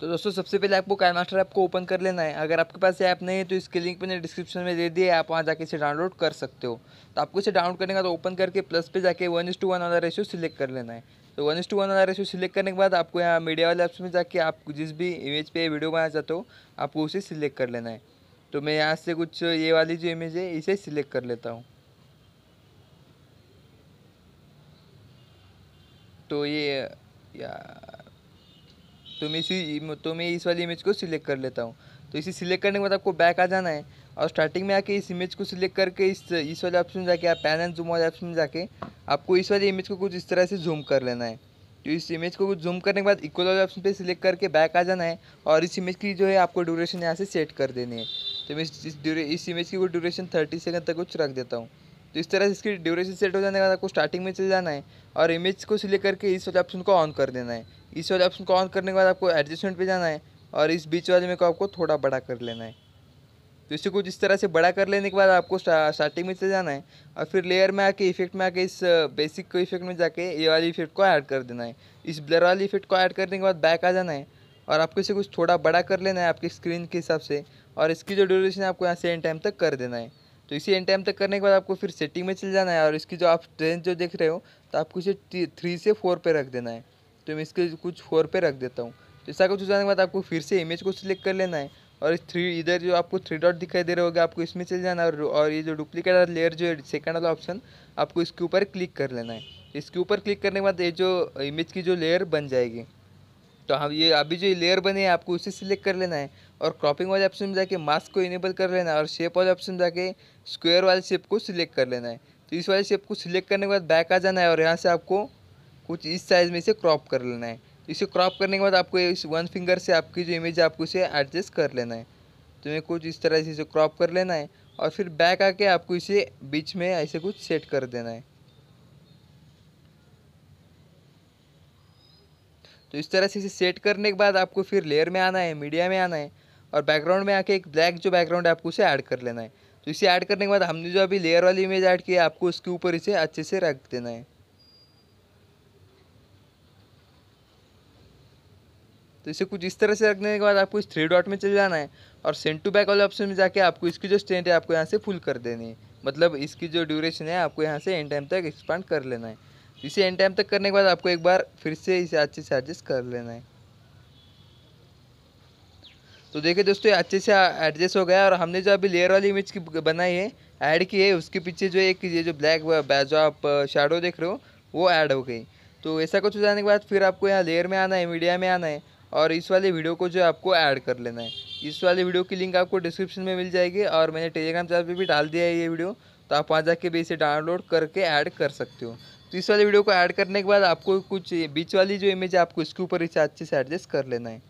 तो दोस्तों सबसे पहले आपको कैन मास्टर ऐप को ओपन कर लेना है अगर आपके पास ऐप नहीं है तो इसके लिंक मैंने डिस्क्रिप्शन में दे दिया है आप वहाँ जाके इसे डाउनलोड कर सकते हो तो आपको इसे डाउनलोड करने का तो ओपन करके प्लस पे जाके वन इज टू वन वाला रेशियो सिलेक्ट कर लेना है तो वन इज टू वन वाला रेशियो सिलेक्ट करने के बाद आपको यहाँ मीडिया वाले ऐप्स में जाके आप जिस भी इमेज पर वीडियो बनाना चाहते हो आपको उसे सिलेक्ट कर लेना है तो मैं यहाँ से कुछ ये वाली जो इमेज है इसे सिलेक्ट कर लेता हूँ तो ये यार तो मैं इसी तो मैं इस वाली इमेज को सिलेक्ट कर लेता हूँ तो इसी सिलेक्ट करने के बाद आपको बैक आ जाना है और स्टार्टिंग में आके इस इमेज को सिलेक्ट करके इस इस वाले ऑप्शन में जाके आप पैन एंड जूम वाले ऑप्शन में जाके आपको इस वाली इमेज को कुछ इस तरह से जूम कर लेना है तो इस इमेज को कुछ जूम करने के बाद इक्वल वाले ऑप्शन पे सिलेक्ट करके बैक आ जाना है और इस इमेज की जो है आपको ड्यूरेशन यहाँ से सेट कर देनी है तो मैं इस इस इमेज की वो ड्यूरेशन थर्टी सेकंड तक कुछ रख देता हूँ तो इस तरह से इसकी ड्यूरेशन सेट हो जाने के बाद आपको स्टार्टिंग में चले जाना है और इमेज को सिलेक्ट करके इस वाले ऑप्शन को ऑन कर देना है इस वाले ऑप्शन को ऑन करने के बाद आपको एडजस्टमेंट पे जाना है और इस बीच वाले में को आपको थोड़ा बड़ा कर लेना है तो इसे कुछ इस तरह से बड़ा कर लेने के बाद आपको स्टार्टिंग में चले जाना है और फिर लेयर में आके इफेक्ट में आके इस बेसिक को इफेक्ट में जाके ये वाली इफेक्ट को ऐड कर देना है इस ब्लर वाली इफेक्ट को ऐड करने के बाद बैक आ जाना है और आपको इसे कुछ थोड़ा बड़ा कर लेना है आपकी स्क्रीन के हिसाब से और इसकी जो ड्यूरेशन है आपको यहाँ से एंड टाइम तक कर देना है तो इसी एंड टाइम तक करने के बाद आपको फिर सेटिंग में चल जाना है और इसकी जो आप रेंज जो देख रहे हो तो आपको इसे थ्री से फोर पे रख देना है तो मैं इसके कुछ फोर पे रख देता हूँ तो ऐसा कुछ जाने के बाद आपको फिर से इमेज को सिलेक्ट कर लेना है और इस थ्री इधर जो आपको थ्री डॉट दिखाई दे रहे होगा आपको इसमें चल जाना है और, ये जो डुप्लीकेट वाला लेयर जो है सेकेंड वाला ऑप्शन आपको इसके ऊपर क्लिक कर लेना है इसके ऊपर क्लिक करने के बाद ये जो इमेज की जो लेयर बन जाएगी तो हम हाँ, ये अभी जो लेयर बने हैं आपको उसे सिलेक्ट कर लेना है और क्रॉपिंग वाले ऑप्शन में जाके मास्क को इनेबल कर लेना है और शेप वाले ऑप्शन में जाके स्क्वायर वाले शेप को सिलेक्ट कर लेना है तो इस वाले शेप को सिलेक्ट करने के बाद बैक आ जाना है और यहाँ से आपको कुछ इस साइज़ में इसे क्रॉप कर लेना है इसे क्रॉप करने के बाद आपको इस वन फिंगर से आपकी जो इमेज है आपको इसे एडजस्ट कर लेना है तो मैं कुछ इस तरह से इसे क्रॉप कर लेना है और फिर बैक आके आपको इसे बीच में ऐसे कुछ सेट कर देना है तो इस तरह से इसे सेट करने के बाद आपको फिर लेयर में आना है मीडिया में आना है और बैकग्राउंड में आके एक ब्लैक जो बैकग्राउंड है आपको उसे ऐड कर लेना है तो इसे ऐड करने के बाद हमने जो अभी लेयर वाली इमेज ऐड की है आपको उसके ऊपर इसे अच्छे से रख देना है तो इसे कुछ इस तरह से रखने के बाद आपको इस थ्री डॉट में चले जाना है और सेंड टू बैक वाले ऑप्शन में जाके आपको इसकी जो स्टेंट है आपको यहाँ से फुल कर देनी है मतलब इसकी जो ड्यूरेशन है आपको यहाँ से एंड टाइम तक एक्सपांड कर लेना है इसे एंड टाइम तक करने के बाद आपको एक बार फिर से इसे अच्छे से एडजस्ट कर लेना है तो देखिए दोस्तों अच्छे से एडजस्ट हो गया और हमने जो अभी लेयर वाली इमेज की बनाई है ऐड की है उसके पीछे जो एक ये जो ब्लैक जो आप शेडो देख रहे हो वो ऐड हो गई तो ऐसा कुछ हो जाने के बाद फिर आपको यहाँ लेयर में आना है मीडिया में आना है और इस वाले वीडियो को जो आपको ऐड कर लेना है इस वाले वीडियो की लिंक आपको डिस्क्रिप्शन में मिल जाएगी और मैंने टेलीग्राम चैनल पर भी डाल दिया है ये वीडियो तो आप वहाँ जाके भी इसे डाउनलोड करके ऐड कर सकते हो तो इस वाले वीडियो को ऐड करने के बाद आपको कुछ बीच वाली जो इमेज है आपको इसके ऊपर इसे अच्छे से एडजस्ट कर लेना है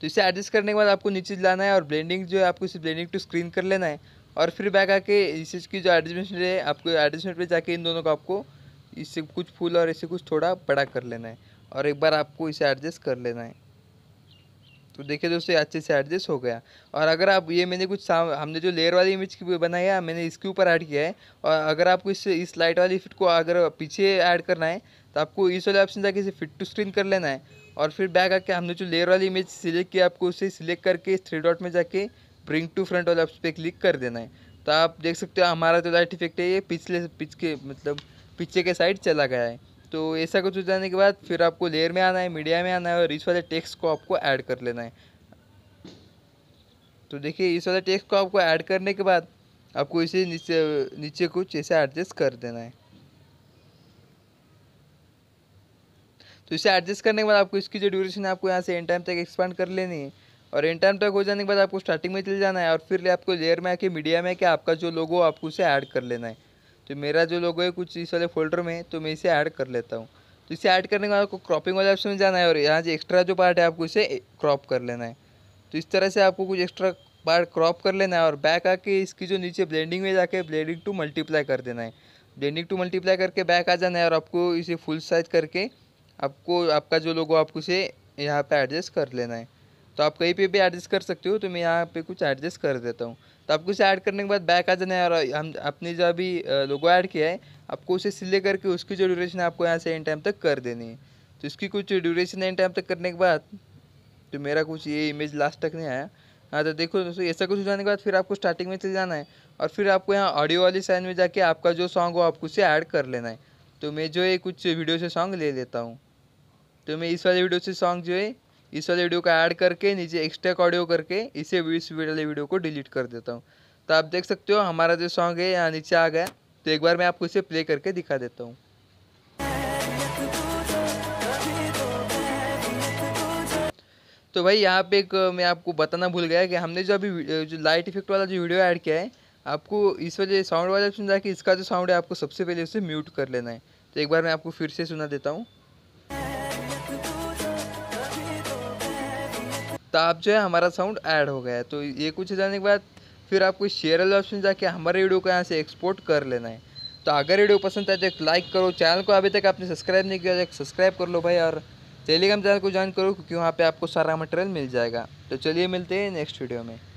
तो इसे एडजस्ट करने के बाद आपको नीचे लाना है और ब्लेंडिंग जो है आपको इसे ब्लेंडिंग टू स्क्रीन कर लेना है और फिर बैग आके इसे की जो एडजस्टमेंट है आपको एडजस्टमेंट पर जाके इन दोनों को आपको इससे कुछ फूल और इसे कुछ थोड़ा बड़ा कर लेना है और एक बार आपको इसे एडजस्ट कर लेना है तो देखिए दोस्तों अच्छे से एडजस्ट हो गया और अगर आप ये मैंने कुछ हमने जो लेयर वाली इमेज की बनाया मैंने इसके ऊपर ऐड किया है और अगर आपको इस इस लाइट वाली फिट को अगर पीछे ऐड करना है तो आपको इस वाले ऑप्शन जाके इसे फिट टू स्क्रीन कर लेना है और फिर बैक आके हमने जो लेयर वाली इमेज सिलेक्ट किया आपको उसे सिलेक्ट करके थ्री डॉट में जाके ब्रिंग टू फ्रंट वाले ऑप्शन पर क्लिक कर देना है तो आप देख सकते हो हमारा जो लाइट इफेक्ट है ये पिछले पिछ के मतलब पीछे के साइड चला गया है तो ऐसा कुछ हो जाने के बाद फिर आपको लेयर में आना है मीडिया में आना है और इस वाले टेक्स्ट को आपको ऐड कर लेना है तो देखिए इस वाले टेक्स्ट को आपको ऐड करने के बाद आपको इसे नीचे नीचे कुछ ऐसे एडजस्ट कर देना है तो इसे एडजस्ट करने के बाद आपको इसकी जो ड्यूरेशन है आपको यहाँ से एंड टाइम तक एक्सपांड कर लेनी है और एंड टाइम तक हो जाने के बाद आपको स्टार्टिंग में चले जाना है और फिर आपको लेयर में आके मीडिया में आके आपका जो लोगो आपको उसे ऐड कर लेना है तो मेरा जो लोगो है कुछ इस वाले फोल्डर में तो मैं इसे ऐड कर लेता हूँ तो इसे ऐड करने के बाद आपको क्रॉपिंग वाले ऑप्शन में जाना है और यहाँ जो एक्स्ट्रा जो पार्ट है आपको इसे क्रॉप कर लेना है तो इस तरह से आपको कुछ एक्स्ट्रा पार्ट क्रॉप कर लेना है और बैक आके इसकी जो नीचे ब्लेंडिंग में जाके ब्लेंडिंग टू मल्टीप्लाई कर देना है ब्लेंडिंग टू मल्टीप्लाई करके बैक आ जाना है और आपको इसे फुल साइज करके आपको आपका जो लोगो आपको इसे यहाँ पर एडजस्ट कर लेना है तो आप कहीं पर भी एडजस्ट कर सकते हो तो मैं यहाँ पर कुछ एडजस्ट कर देता हूँ तो आपको इसे ऐड करने के बाद बैक आ जाना है और हम अपने जो अभी लोगो ऐड किया है आपको उसे सिलेक्ट करके उसकी जो ड्यूरेशन है आपको यहाँ से एंड टाइम तक कर देनी है तो इसकी कुछ ड्यूरेशन एंड टाइम तक करने के बाद तो मेरा कुछ ये इमेज लास्ट तक नहीं आया हाँ तो देखो दोस्तों ऐसा कुछ हो जाने के बाद फिर आपको स्टार्टिंग में चले जाना है और फिर आपको यहाँ ऑडियो वाली साइन में जाके आपका जो सॉन्ग हो आपको उसे ऐड कर लेना है तो मैं जो है कुछ वीडियो से सॉन्ग ले लेता हूँ तो मैं इस वाले वीडियो से सॉन्ग जो है इस वाले वीडियो को ऐड करके नीचे एक्स्ट्रा ऑडियो करके इसे इस वाले वीडियो को डिलीट कर देता हूँ तो आप देख सकते हो हमारा जो सॉन्ग है यहाँ नीचे आ गया तो एक बार मैं आपको इसे प्ले करके दिखा देता हूँ तो भाई यहाँ पे एक मैं आपको बताना भूल गया कि हमने जो अभी जो लाइट इफेक्ट वाला जो वीडियो ऐड किया है आपको इस वजह साउंड वाला ऑप्शन जाके इसका जो साउंड है आपको सबसे पहले उसे म्यूट कर लेना है तो एक बार मैं आपको फिर से सुना देता हूँ तो आप जो है हमारा साउंड ऐड हो गया है तो ये कुछ जाने के बाद फिर आपको शेयर वाले ऑप्शन जाके हमारे वीडियो को यहाँ से एक्सपोर्ट कर लेना है तो अगर वीडियो पसंद आए तो एक लाइक करो चैनल को अभी तक आपने सब्सक्राइब नहीं किया तो सब्सक्राइब कर लो भाई और टेलीग्राम चैनल को ज्वाइन करो क्योंकि वहाँ पर आपको सारा मटेरियल मिल जाएगा तो चलिए मिलते हैं नेक्स्ट वीडियो में